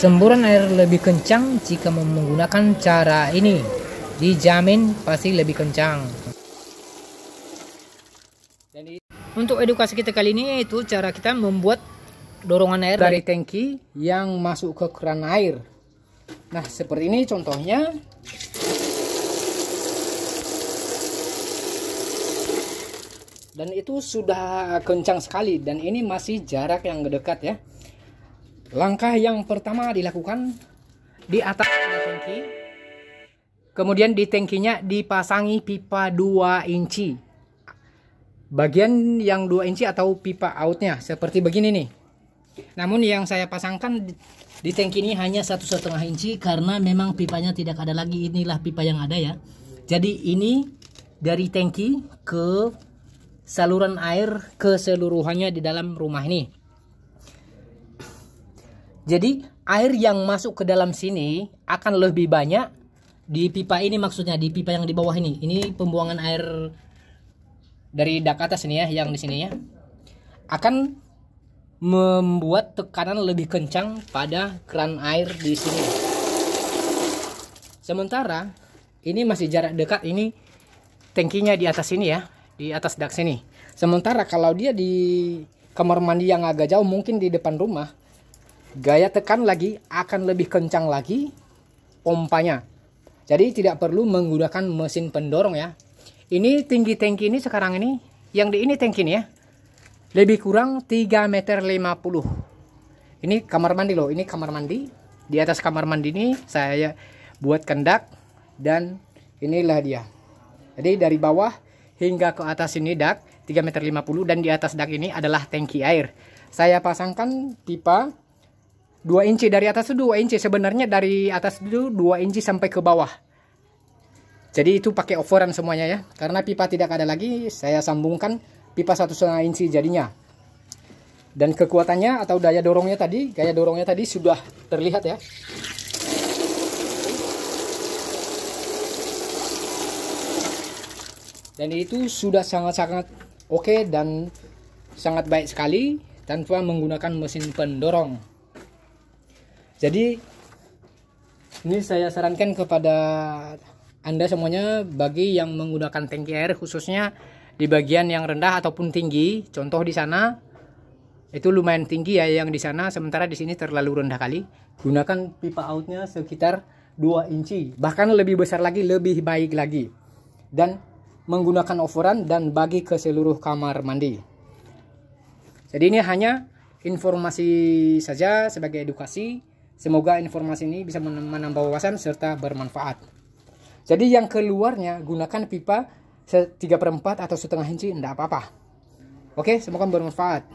Semburan air lebih kencang jika menggunakan cara ini. Dijamin pasti lebih kencang. Untuk edukasi kita kali ini yaitu cara kita membuat dorongan air dari, tangki yang masuk ke keran air. Nah, seperti ini contohnya. Dan itu sudah kencang sekali dan ini masih jarak yang dekat ya. Langkah yang pertama dilakukan di atas tanki, tangki. Kemudian di tangkinya dipasangi pipa 2 inci. Bagian yang 2 inci atau pipa outnya seperti begini nih. Namun yang saya pasangkan di tangki ini hanya satu setengah inci karena memang pipanya tidak ada lagi. Inilah pipa yang ada ya. Jadi ini dari tangki ke saluran air keseluruhannya di dalam rumah ini. Jadi air yang masuk ke dalam sini akan lebih banyak di pipa ini maksudnya di pipa yang di bawah ini. Ini pembuangan air dari dak atas ini ya yang di sini ya. Akan membuat tekanan lebih kencang pada keran air di sini. Sementara ini masih jarak dekat ini tankinya di atas sini ya, di atas dak sini. Sementara kalau dia di kamar mandi yang agak jauh mungkin di depan rumah, gaya tekan lagi akan lebih kencang lagi pompanya. Jadi tidak perlu menggunakan mesin pendorong ya. Ini tinggi tangki ini sekarang ini yang di ini tangki ini ya. Lebih kurang 3 meter 50. Ini kamar mandi loh, ini kamar mandi. Di atas kamar mandi ini saya buat kendak dan inilah dia. Jadi dari bawah hingga ke atas ini dak 3 meter 50 dan di atas dak ini adalah tangki air. Saya pasangkan pipa 2 inci dari atas itu 2 inci sebenarnya dari atas itu 2 inci sampai ke bawah jadi itu pakai overan semuanya ya karena pipa tidak ada lagi saya sambungkan pipa satu setengah inci jadinya dan kekuatannya atau daya dorongnya tadi gaya dorongnya tadi sudah terlihat ya dan itu sudah sangat-sangat oke dan sangat baik sekali tanpa menggunakan mesin pendorong jadi ini saya sarankan kepada Anda semuanya bagi yang menggunakan tangki air khususnya di bagian yang rendah ataupun tinggi. Contoh di sana itu lumayan tinggi ya yang di sana sementara di sini terlalu rendah kali. Gunakan pipa outnya sekitar 2 inci, bahkan lebih besar lagi, lebih baik lagi. Dan menggunakan overan dan bagi ke seluruh kamar mandi. Jadi ini hanya informasi saja sebagai edukasi Semoga informasi ini bisa menambah wawasan serta bermanfaat. Jadi yang keluarnya gunakan pipa 3 per 4 atau setengah inci, tidak apa-apa. Oke, semoga bermanfaat.